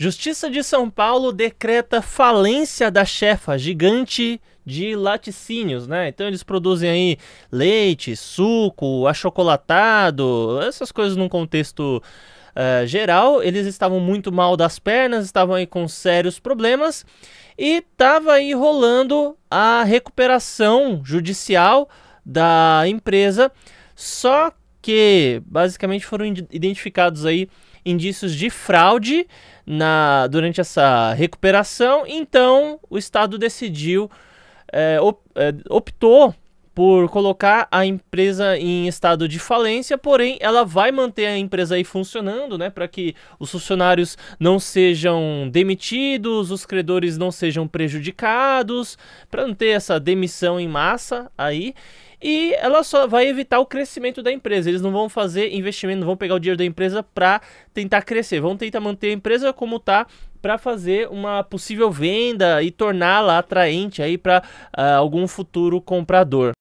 Justiça de São Paulo decreta falência da chefa gigante de laticínios, né? Então eles produzem aí leite, suco, achocolatado, essas coisas num contexto uh, geral. Eles estavam muito mal das pernas, estavam aí com sérios problemas e estava aí rolando a recuperação judicial da empresa. Só porque basicamente foram identificados aí indícios de fraude na durante essa recuperação. Então o Estado decidiu, é, optou por colocar a empresa em estado de falência, porém ela vai manter a empresa aí funcionando, né, para que os funcionários não sejam demitidos, os credores não sejam prejudicados, para não ter essa demissão em massa aí. E ela só vai evitar o crescimento da empresa. Eles não vão fazer investimento, não vão pegar o dinheiro da empresa para tentar crescer. Vão tentar manter a empresa como está para fazer uma possível venda e torná-la atraente aí para uh, ah, algum futuro comprador.